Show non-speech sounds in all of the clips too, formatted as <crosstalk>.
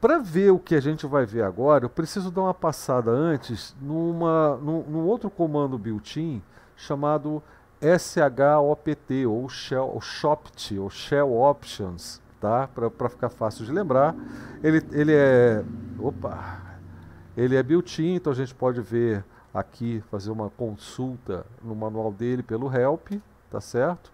Para ver o que a gente vai ver agora, eu preciso dar uma passada antes numa, num, num outro comando built-in chamado SHOPT ou Shell ou SHOPT ou Shell Options, tá? Para ficar fácil de lembrar, ele, ele é, opa, ele é built-in, então a gente pode ver aqui fazer uma consulta no manual dele pelo help, tá certo?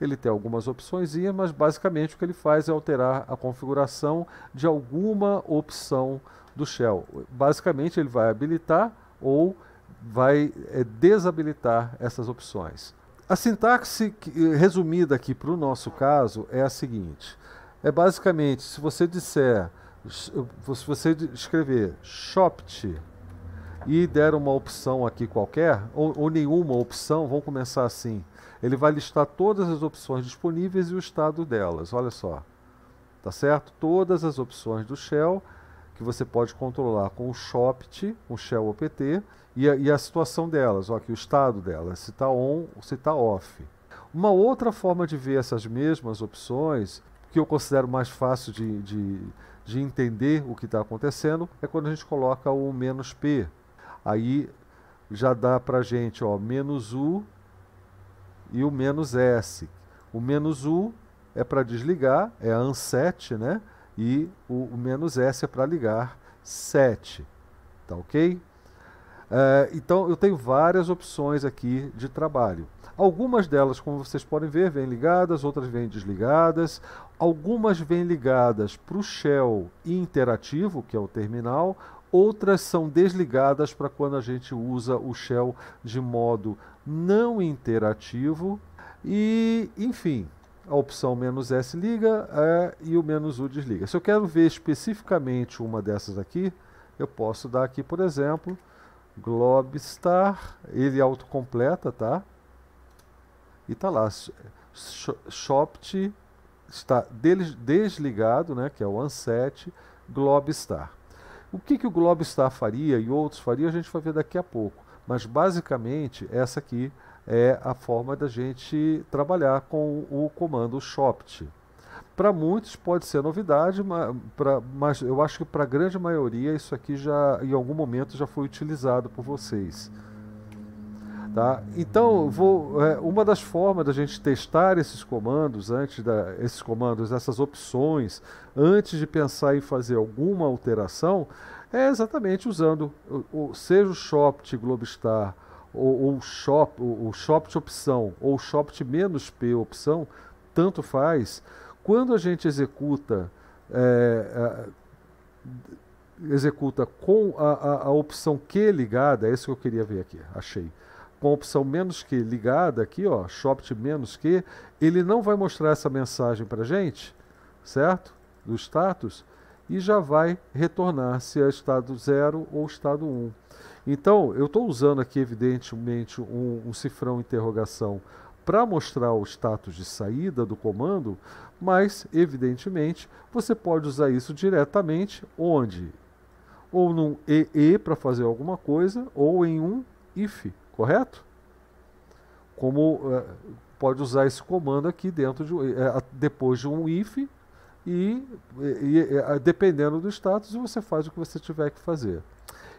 Ele tem algumas opções, mas basicamente o que ele faz é alterar a configuração de alguma opção do shell. Basicamente, ele vai habilitar ou vai é, desabilitar essas opções. A sintaxe resumida aqui para o nosso caso é a seguinte: é basicamente se você disser, se você escrever shopt e der uma opção aqui qualquer, ou, ou nenhuma opção, vamos começar assim. Ele vai listar todas as opções disponíveis e o estado delas. Olha só. Tá certo? Todas as opções do shell que você pode controlar com o SHOPT, com o shell OPT, e a, e a situação delas, ó, aqui, o estado delas, se está on ou se está off. Uma outra forma de ver essas mesmas opções, que eu considero mais fácil de, de, de entender o que está acontecendo, é quando a gente coloca o menos P, Aí já dá para gente, ó, menos U e o menos S. O menos U é para desligar, é AN7, né? E o, o menos S é para ligar 7. Tá ok? É, então eu tenho várias opções aqui de trabalho. Algumas delas, como vocês podem ver, vêm ligadas, outras vêm desligadas. Algumas vêm ligadas para o shell interativo, que é o terminal, outras são desligadas para quando a gente usa o shell de modo não interativo. E, enfim, a opção menos "-s", liga é, e o menos "-u", desliga. Se eu quero ver especificamente uma dessas aqui, eu posso dar aqui, por exemplo, globstar, ele é autocompleta, tá? E tá lá, shopt está desligado, né, que é o unset, globstar. O que, que o Globo faria e outros fariam, a gente vai ver daqui a pouco. Mas basicamente essa aqui é a forma da gente trabalhar com o comando shopt. Para muitos pode ser novidade, mas, pra, mas eu acho que para a grande maioria isso aqui já em algum momento já foi utilizado por vocês. Tá? Então, vou, é, uma das formas da gente testar esses comandos, antes da, esses comandos, essas opções, antes de pensar em fazer alguma alteração, é exatamente usando, o, o, seja o Shopt Globestar, ou, ou shop, o, o Shopt opção, ou o Shopt menos P opção, tanto faz, quando a gente executa, é, é, executa com a, a, a opção Q ligada, é isso que eu queria ver aqui, achei com a opção menos que ligada aqui, ó, shop menos que, ele não vai mostrar essa mensagem para gente, certo? Do status e já vai retornar se é estado 0 ou estado 1. Um. Então, eu estou usando aqui, evidentemente, um, um cifrão interrogação para mostrar o status de saída do comando, mas, evidentemente, você pode usar isso diretamente onde? Ou num EE para fazer alguma coisa, ou em um IF correto? Como é, pode usar esse comando aqui dentro de, é, depois de um if e, e é, dependendo do status você faz o que você tiver que fazer.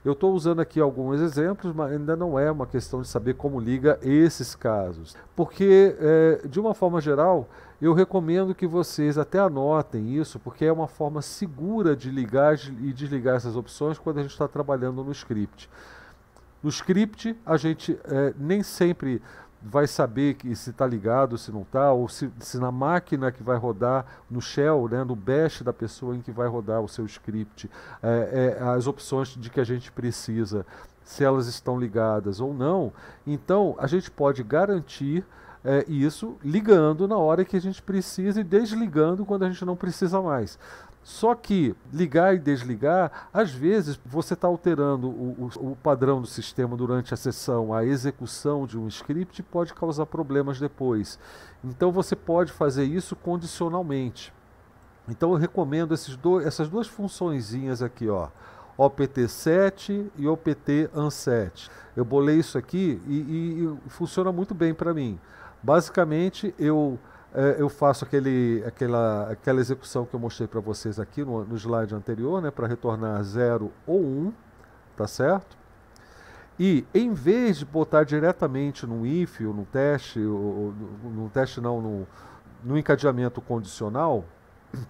Eu estou usando aqui alguns exemplos, mas ainda não é uma questão de saber como liga esses casos. Porque, é, de uma forma geral, eu recomendo que vocês até anotem isso, porque é uma forma segura de ligar e desligar essas opções quando a gente está trabalhando no script. No script, a gente é, nem sempre vai saber que se está ligado, se não está, ou se, se, na máquina que vai rodar, no shell, né, no bash da pessoa em que vai rodar o seu script, é, é, as opções de que a gente precisa, se elas estão ligadas ou não. Então, a gente pode garantir é, isso ligando na hora que a gente precisa e desligando quando a gente não precisa mais. Só que ligar e desligar, às vezes você está alterando o, o, o, padrão do sistema durante a sessão, a execução de um script pode causar problemas depois. Então você pode fazer isso condicionalmente. Então eu recomendo essas duas funções aqui, ó, OPT7 e OPT-AN7. Eu bolei isso aqui e, e, e funciona muito bem para mim. Basicamente eu é, eu faço aquele, aquela, aquela execução que eu mostrei para vocês aqui no, no, slide anterior, né, para retornar 0 ou 1, um, tá certo? E em vez de botar diretamente no if ou no teste, ou, no teste não, no, no encadeamento condicional,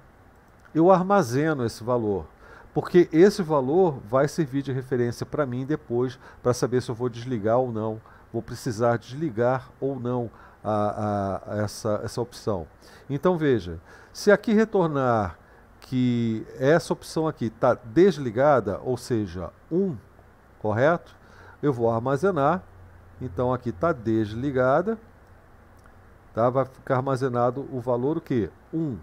<coughs> eu armazeno esse valor. Porque esse valor vai servir de referência para mim depois, para saber se eu vou desligar ou não, vou precisar desligar ou não a, a essa, essa opção. Então veja, se aqui retornar que essa opção aqui está desligada, ou seja, 1, correto? Eu vou armazenar, então aqui está desligada, tá? vai ficar armazenado o valor o quê? 1,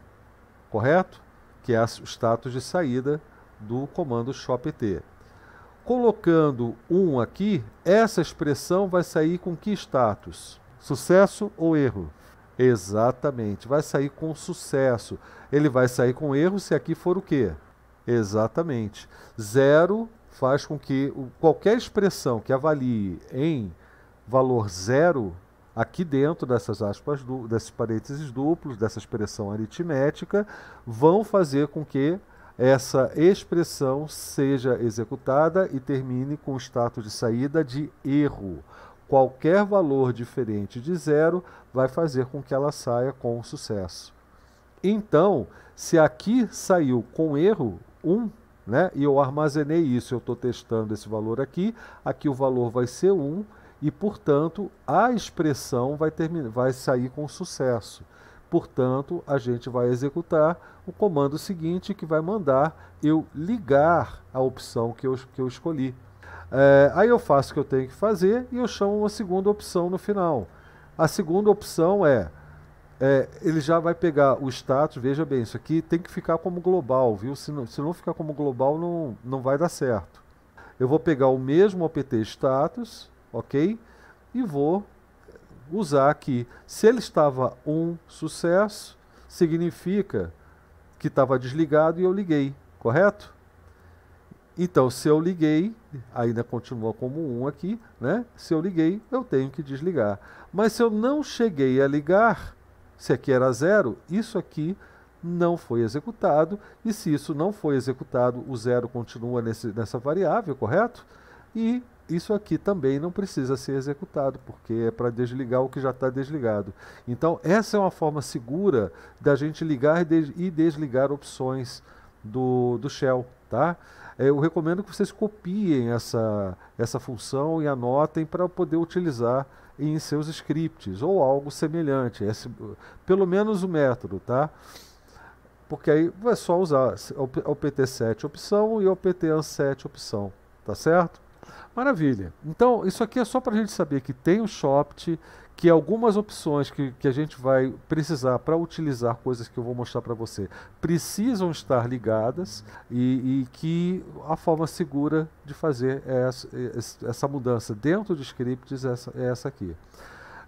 correto? Que é o status de saída do comando shopT. Colocando 1 aqui, essa expressão vai sair com que status? Sucesso ou erro? Exatamente. Vai sair com sucesso. Ele vai sair com erro se aqui for o quê? Exatamente. Zero faz com que qualquer expressão que avalie em valor zero, aqui dentro dessas aspas, du desses parênteses duplos, dessa expressão aritmética, vão fazer com que essa expressão seja executada e termine com o status de saída de erro. Qualquer valor diferente de zero vai fazer com que ela saia com sucesso. Então, se aqui saiu com erro 1, um, né, e eu armazenei isso, eu estou testando esse valor aqui, aqui o valor vai ser 1, um, e, portanto, a expressão vai, terminar, vai sair com sucesso. Portanto, a gente vai executar o comando seguinte que vai mandar eu ligar a opção que eu, que eu escolhi. É, aí eu faço o que eu tenho que fazer e eu chamo uma segunda opção no final. A segunda opção é, é ele já vai pegar o status, veja bem, isso aqui tem que ficar como global, viu? Se não, se não ficar como global, não, não vai dar certo. Eu vou pegar o mesmo OPT status, ok? E vou usar aqui. Se ele estava um sucesso, significa que estava desligado e eu liguei, correto? Então, se eu liguei, ainda continua como 1 um aqui, né? Se eu liguei, eu tenho que desligar. Mas se eu não cheguei a ligar, se aqui era zero, isso aqui não foi executado. E se isso não foi executado, o zero continua nesse, nessa variável, correto? E isso aqui também não precisa ser executado, porque é para desligar o que já está desligado. Então, essa é uma forma segura da gente ligar e desligar opções do, do Shell, tá? É, eu recomendo que vocês copiem essa, essa função e anotem para poder utilizar em seus scripts ou algo semelhante. Esse, pelo menos o método, tá? Porque aí é só usar o PT7 opção e o PT7 opção, tá certo? Maravilha. Então, isso aqui é só para a gente saber que tem o Shopt, que algumas opções que, que a gente vai precisar para utilizar coisas que eu vou mostrar para você precisam estar ligadas e, e, que a forma segura de fazer é essa, é, essa mudança dentro de scripts é essa, é essa aqui.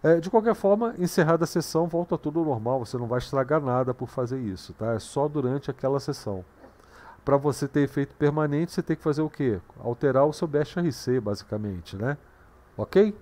É, de qualquer forma, encerrada a sessão, volta tudo normal, você não vai estragar nada por fazer isso, tá? É só durante aquela sessão para você ter efeito permanente, você tem que fazer o quê? Alterar o seu best RC, basicamente, né? Ok?